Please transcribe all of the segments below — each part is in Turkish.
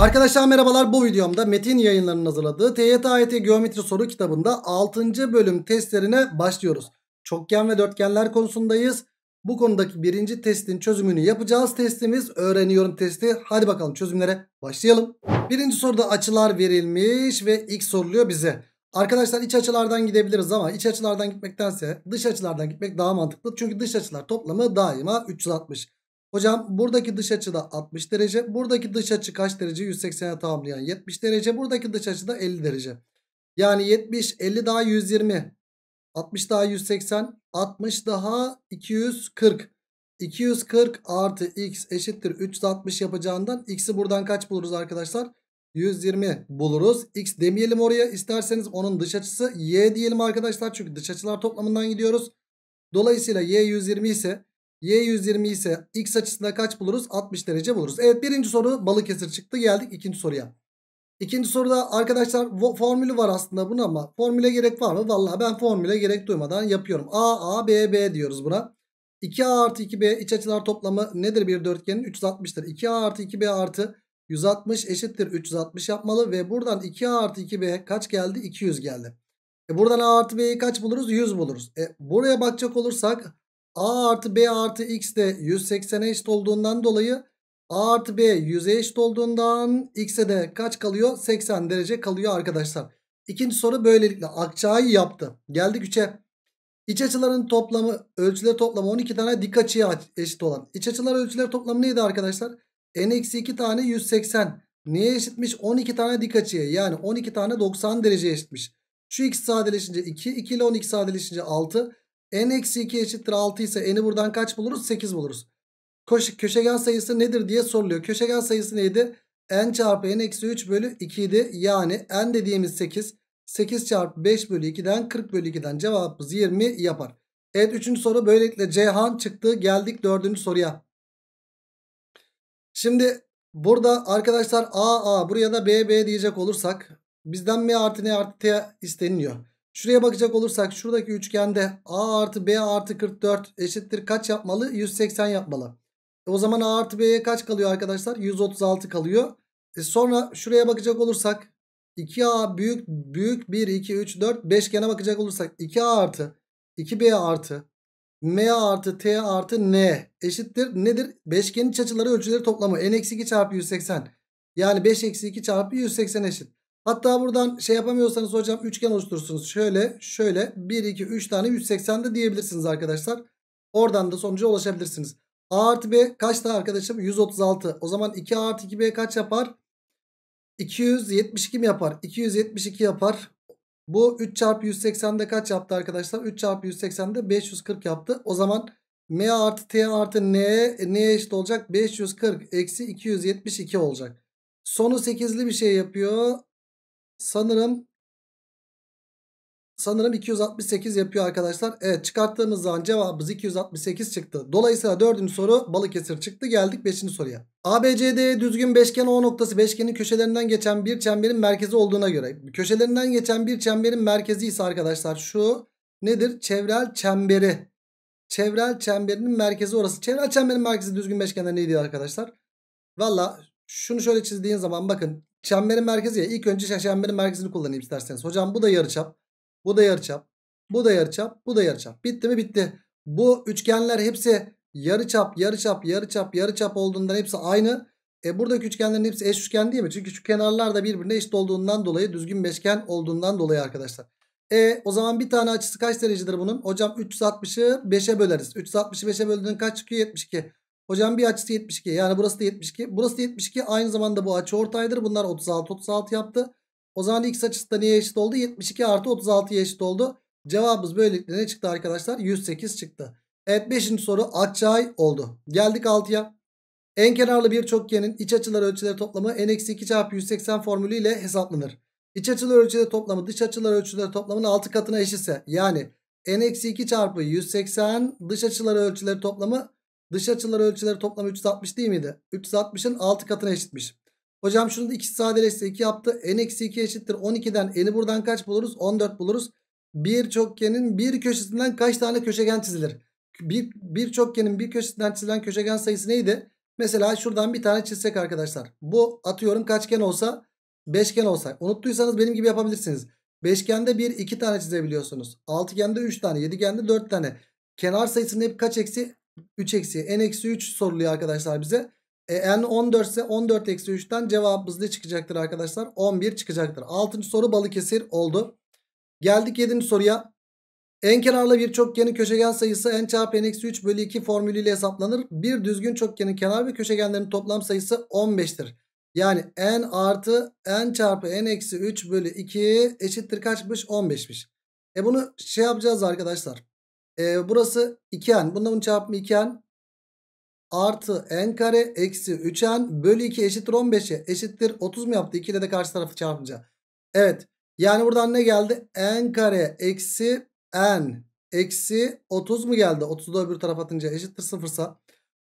Arkadaşlar merhabalar bu videomda Metin yayınlarının hazırladığı TYT AYT Geometri Soru kitabında 6. bölüm testlerine başlıyoruz. Çokgen ve dörtgenler konusundayız. Bu konudaki birinci testin çözümünü yapacağız. Testimiz öğreniyorum testi. Hadi bakalım çözümlere başlayalım. Birinci soruda açılar verilmiş ve x soruluyor bize. Arkadaşlar iç açılardan gidebiliriz ama iç açılardan gitmektense dış açılardan gitmek daha mantıklı. Çünkü dış açılar toplamı daima 360. Hocam buradaki dış açı da 60 derece. Buradaki dış açı kaç derece? 180'e tamamlayan 70 derece. Buradaki dış açı da 50 derece. Yani 70, 50 daha 120. 60 daha 180. 60 daha 240. 240 artı x eşittir 360 yapacağından x'i buradan kaç buluruz arkadaşlar? 120 buluruz. X demeyelim oraya. isterseniz onun dış açısı y diyelim arkadaşlar. Çünkü dış açılar toplamından gidiyoruz. Dolayısıyla y 120 ise Y 120 ise x açısında kaç buluruz? 60 derece buluruz. Evet birinci soru Balıkesir çıktı. Geldik ikinci soruya. İkinci soruda arkadaşlar formülü var aslında bunun ama formüle gerek var mı? Vallahi ben formüle gerek duymadan yapıyorum. A, A, B, B diyoruz buna. 2A artı 2B iç açılar toplamı nedir bir dörtgenin? 360'tır. 2A artı 2B artı 160 eşittir 360 yapmalı ve buradan 2A artı 2B kaç geldi? 200 geldi. E buradan A artı B'yi kaç buluruz? 100 buluruz. E buraya bakacak olursak A artı B artı X de 180'e eşit olduğundan dolayı A artı B 100'e eşit olduğundan X'e de kaç kalıyor? 80 derece kalıyor arkadaşlar. İkinci soru böylelikle akçayı yaptı. Geldik 3'e. İç açıların toplamı ölçüler toplamı 12 tane dik açıya eşit olan. İç açılar ölçüler toplamı neydi arkadaşlar? N-2 tane 180. Neye eşitmiş? 12 tane dik açıya. Yani 12 tane 90 derece eşitmiş. Şu x sadeleşince 2. 2 ile 12 sadeleşince 6 n eksi 2 eşittir 6 ise n'i buradan kaç buluruz? 8 buluruz. Koş, köşegen sayısı nedir diye soruluyor. Köşegen sayısı neydi? n çarpı n eksi 3 bölü 2 idi. Yani n dediğimiz 8. 8 çarpı 5 bölü 2'den 40 bölü 2'den cevabımız 20 yapar. Evet 3. soru böylelikle Ceyhan çıktı. Geldik 4. soruya. Şimdi burada arkadaşlar AA buraya da BB diyecek olursak bizden M artı N artı T isteniliyor. Şuraya bakacak olursak şuradaki üçgende A artı B artı 44 eşittir kaç yapmalı? 180 yapmalı. E o zaman A artı B'ye kaç kalıyor arkadaşlar? 136 kalıyor. E sonra şuraya bakacak olursak 2A büyük büyük 1, 2, 3, 4 beşgene bakacak olursak 2A artı 2B artı M artı T artı N eşittir. Nedir? Beşgenin iç açıları ölçüleri toplamı. N eksi 2 çarpı 180. Yani 5 eksi 2 çarpı 180 eşit. Hatta buradan şey yapamıyorsanız hocam üçgen oluşturursunuz. Şöyle şöyle 1 2 3 tane 180 de diyebilirsiniz arkadaşlar. Oradan da sonuca ulaşabilirsiniz. A artı B kaç arkadaşım? 136. O zaman 2A artı 2B kaç yapar? 272 mi yapar? 272 yapar. Bu 3 çarpı 180'de kaç yaptı arkadaşlar? 3 çarpı 180'de 540 yaptı. O zaman M artı T artı N neye eşit olacak? 540 eksi 272 olacak. Sonu 8'li bir şey yapıyor. Sanırım sanırım 268 yapıyor arkadaşlar. Evet çıkarttığımız zaman cevabımız 268 çıktı. Dolayısıyla dördüncü soru Balıkesir çıktı. Geldik beşinci soruya. ABCD düzgün beşgen O noktası beşgenin köşelerinden geçen bir çemberin merkezi olduğuna göre. Köşelerinden geçen bir çemberin merkezi ise arkadaşlar şu nedir? Çevrel çemberi. Çevrel çemberinin merkezi orası. Çevrel çemberin merkezi düzgün beşgende neydi arkadaşlar? Valla şunu şöyle çizdiğin zaman bakın Çemberin merkezi ya. İlk önce çemberin merkezini kullanayım isterseniz. Hocam bu da yarıçap. Bu da yarıçap. Bu da yarıçap. Bu da yarıçap. Bitti mi? Bitti. Bu üçgenler hepsi yarıçap, yarıçap, yarıçap, yarıçap olduğundan hepsi aynı. E buradaki üçgenlerin hepsi eş üçgen değil mi? Çünkü şu kenarlar da birbirine eşit olduğundan dolayı düzgün beşgen olduğundan dolayı arkadaşlar. E o zaman bir tane açısı kaç derecedir bunun? Hocam 360'ı 5'e böleriz. 360'ı 5'e böldüğün kaç çıkıyor? 72. Hocam bir açısı 72. Yani burası da 72. Burası da 72. Aynı zamanda bu açı ortaydır. Bunlar 36 36 yaptı. O zaman x açısı da neye eşit oldu? 72 artı 36'ya eşit oldu. Cevabımız böylelikle ne çıktı arkadaşlar? 108 çıktı. Evet 5. soru açay oldu. Geldik 6'ya. En kenarlı bir çokgenin iç açılar ölçüleri toplamı n-2 çarpı 180 formülü ile hesaplanır. İç açılar ölçüleri toplamı dış açılar ölçüleri toplamının 6 katına eşitse yani n-2 çarpı 180 dış açılar ölçüleri toplamı Dış açıları ölçüleri toplam 360 değil miydi? 360'ın 6 katına eşitmiş. Hocam şunun ikisi sadeleşse 2 yaptı. N eksi 2 eşittir 12'den n'i buradan kaç buluruz? 14 buluruz. Bir çokgenin bir köşesinden kaç tane köşegen çizilir? Bir, bir çokgenin bir köşesinden çizilen köşegen sayısı neydi? Mesela şuradan bir tane çizsek arkadaşlar. Bu atıyorum kaçgen olsa? Beşgen olsa. Unuttuysanız benim gibi yapabilirsiniz. Beşgende bir iki tane çizebiliyorsunuz. Altıgende üç tane. Yedigende dört tane. Kenar sayısının hep kaç eksi? 3 eksi n eksi 3 soruluyor arkadaşlar bize. E, n 14 ise 14 eksi 3'ten cevabımız ne çıkacaktır arkadaşlar? 11 çıkacaktır. 6. soru Balıkesir oldu. Geldik 7. soruya. En kenarlı bir çokgenin köşegen sayısı n çarpı n eksi 3 bölü 2 formülüyle hesaplanır. Bir düzgün çokgenin kenar ve köşegenlerin toplam sayısı 15'tir. Yani n artı n çarpı n eksi 3 bölü 2 eşittir kaçmış? 15'miş. E bunu şey yapacağız arkadaşlar. E, burası 2n. Bunda bunun çarpımı 2n. Artı n kare eksi 3n bölü 2 eşittir 15'e. Eşittir 30 mu yaptı? 2 ile de karşı tarafı çarpınca. Evet. Yani buradan ne geldi? n kare eksi n eksi 30 mu geldi? 30'u da öbür tarafa atınca eşittir 0'sa.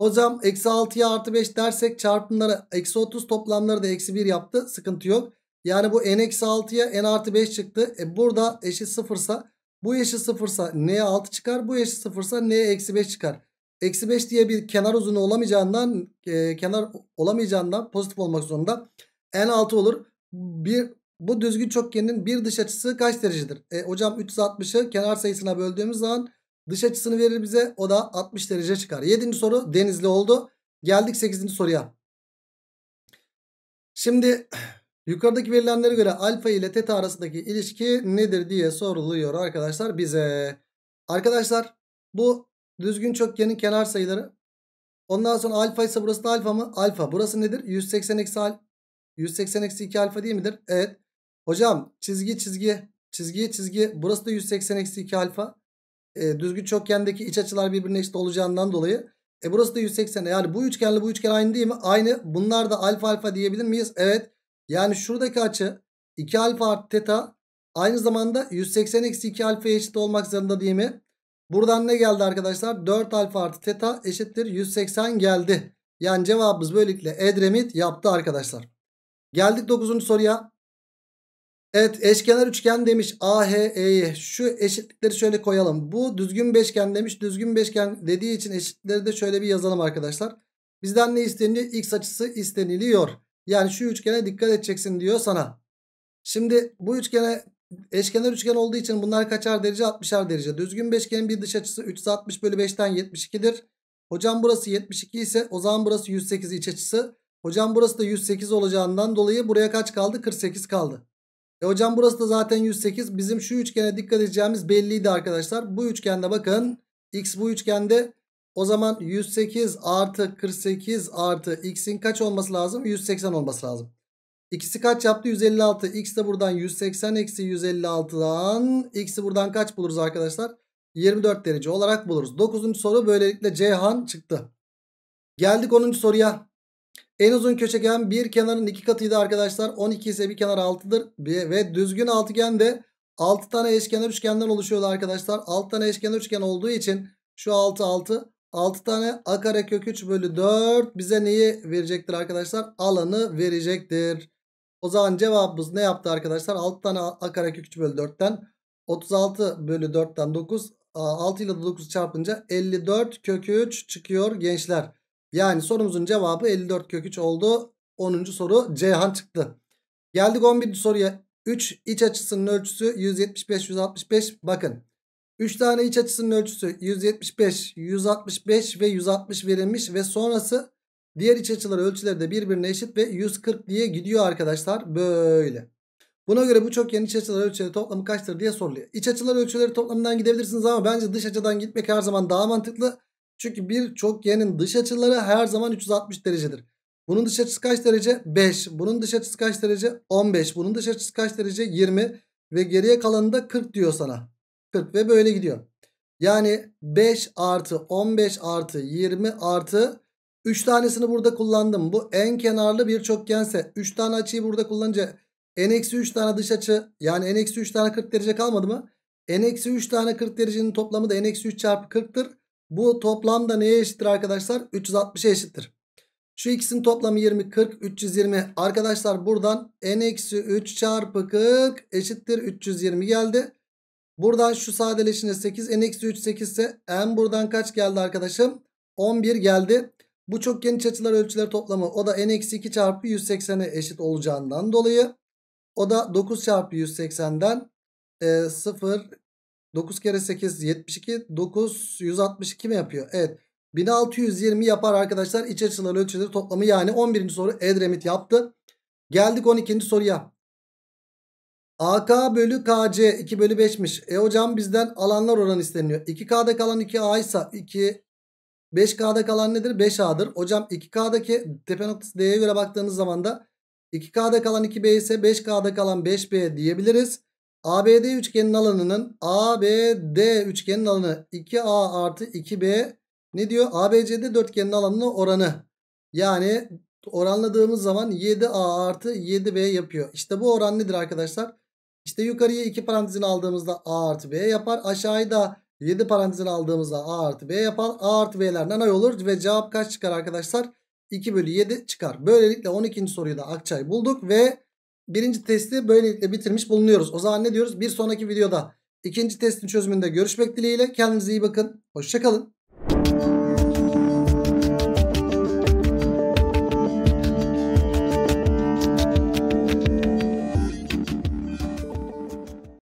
Hocam eksi 6'ya artı 5 dersek çarpımları eksi 30 toplamları da eksi 1 yaptı. Sıkıntı yok. Yani bu n eksi 6'ya n artı 5 çıktı. E burada eşit 0'sa bu eşi sıfırsa n 6 çıkar. Bu eşi sıfırsa n eksi 5 çıkar. Eksi 5 diye bir kenar uzunu olamayacağından e, kenar olamayacağından pozitif olmak zorunda. N 6 olur. Bir, bu düzgün çokgenin bir dış açısı kaç derecedir? E, hocam 360'ı kenar sayısına böldüğümüz zaman dış açısını verir bize. O da 60 derece çıkar. 7. soru denizli oldu. Geldik 8. soruya. Şimdi Yukarıdaki verilenlere göre alfa ile teta arasındaki ilişki nedir diye soruluyor arkadaşlar bize. Arkadaşlar bu düzgün çokgenin kenar sayıları. Ondan sonra alfa ise burası da alfa mı? Alfa. Burası nedir? 180 eksi 180 eksi 2 alfa değil midir? Evet. Hocam çizgi çizgi çizgi çizgi burası da 180 eksi 2 alfa. E, düzgün çokgendeki iç açılar birbirine eşit olacağından dolayı. E burası da 180. Yani bu üçgenle bu üçgen aynı değil mi? Aynı. Bunlar da alfa alfa diyebilir miyiz? Evet. Yani şuradaki açı 2 alfa artı teta aynı zamanda 180 eksi 2 alfa eşit olmak zorunda değil mi? Buradan ne geldi arkadaşlar? 4 alfa artı teta eşittir 180 geldi. Yani cevabımız böylelikle Edremit yaptı arkadaşlar. Geldik 9. soruya. Evet eşkenar üçgen demiş AHE'ye. Şu eşitlikleri şöyle koyalım. Bu düzgün beşgen demiş. Düzgün beşgen dediği için eşitlikleri de şöyle bir yazalım arkadaşlar. Bizden ne isteniyor? X açısı isteniliyor. Yani şu üçgene dikkat edeceksin diyor sana. Şimdi bu üçgene eşkenar üçgen olduğu için bunlar kaçar derece? 60'ar derece. Düzgün beşgenin bir dış açısı 360 bölü 5'ten 72'dir. Hocam burası 72 ise o zaman burası 108 iç açısı. Hocam burası da 108 olacağından dolayı buraya kaç kaldı? 48 kaldı. E hocam burası da zaten 108. Bizim şu üçgene dikkat edeceğimiz belliydi arkadaşlar. Bu üçgende bakın. X bu üçgende o zaman 108 artı 48 artı x'in kaç olması lazım? 180 olması lazım. X'i kaç yaptı? 156. X de buradan 180 eksi 156'dan. X'i buradan kaç buluruz arkadaşlar? 24 derece olarak buluruz. 9. soru böylelikle Ceyhan çıktı. Geldik 10. soruya. En uzun köşegen bir kenarın iki katıydı arkadaşlar. 12 ise bir kenar 6'dır. Ve düzgün altıgen de 6 tane eşkenar üçgenden oluşuyordu arkadaşlar. 6 tane eşkenar üçgen olduğu için şu 6 6. 6 tane a kare kök 3 bölü 4 bize neyi verecektir arkadaşlar? Alanı verecektir. O zaman cevabımız ne yaptı arkadaşlar? 6 tane a kare kök 3 bölü 4'ten 36 bölü 4'ten 9 6 ile 9 çarpınca 54 kök 3 çıkıyor gençler. Yani sorumuzun cevabı 54 kök 3 oldu. 10. soru Ceyhan çıktı. Geldik 11. soruya. 3 iç açısının ölçüsü 175-165. Bakın 3 tane iç açısının ölçüsü 175, 165 ve 160 verilmiş ve sonrası diğer iç açıları ölçüleri de birbirine eşit ve 140 diye gidiyor arkadaşlar böyle. Buna göre bu çok yeni iç açılar ölçüleri toplamı kaçtır diye soruluyor. İç açılar ölçüleri toplamından gidebilirsiniz ama bence dış açıdan gitmek her zaman daha mantıklı. Çünkü bir çok yenin dış açıları her zaman 360 derecedir. Bunun dış açısı kaç derece? 5. Bunun dış açısı kaç derece? 15. Bunun dış açısı kaç derece? 20. Ve geriye kalanı da 40 diyor sana. 40 ve böyle gidiyor. Yani 5 artı 15 artı 20 artı 3 tanesini burada kullandım. Bu en kenarlı bir çokgense 3 tane açıyı burada kullanınca n-3 tane dış açı yani n-3 tane 40 derece kalmadı mı? n-3 tane 40 derecenin toplamı da n-3 çarpı 40'tır. Bu toplam da neye eşittir arkadaşlar? 360'e eşittir. Şu ikisinin toplamı 20 40 320. Arkadaşlar buradan n-3 çarpı 40 eşittir 320 geldi. Buradan şu sadeleşince 8 n eksi 3 8 ise n buradan kaç geldi arkadaşım? 11 geldi. Bu çok geniş açılar ölçüleri toplamı o da n eksi 2 çarpı 180'e eşit olacağından dolayı o da 9 çarpı 180'den e, 0 9 kere 8 72 9 162 mi yapıyor? Evet 1620 yapar arkadaşlar iç açılar ölçüleri toplamı yani 11. soru Edremit yaptı. Geldik 12. soruya. AK bölü KC 2 bölü 5'miş. E hocam bizden alanlar oranı isteniyor. 2K'da kalan 2A ise 2 5K'da kalan nedir? 5A'dır. Hocam 2K'daki tepe noktası D'ye göre baktığınız zaman da 2K'da kalan 2B ise 5K'da kalan 5B diyebiliriz. ABD üçgenin alanının ABD üçgenin alanı 2A artı 2B ne diyor? ABCD dörtgenin alanının oranı. Yani oranladığımız zaman 7A artı 7B yapıyor. İşte bu oran nedir arkadaşlar? İşte yukarıya 2 parantezin aldığımızda A artı B yapar. Aşağıyı da 7 parantezini aldığımızda A artı B yapar. A artı B'lerden ne olur. Ve cevap kaç çıkar arkadaşlar? 2 bölü 7 çıkar. Böylelikle 12. soruyu da Akçay bulduk ve birinci testi böylelikle bitirmiş bulunuyoruz. O zaman ne diyoruz? Bir sonraki videoda ikinci testin çözümünde görüşmek dileğiyle. Kendinize iyi bakın. Hoşçakalın.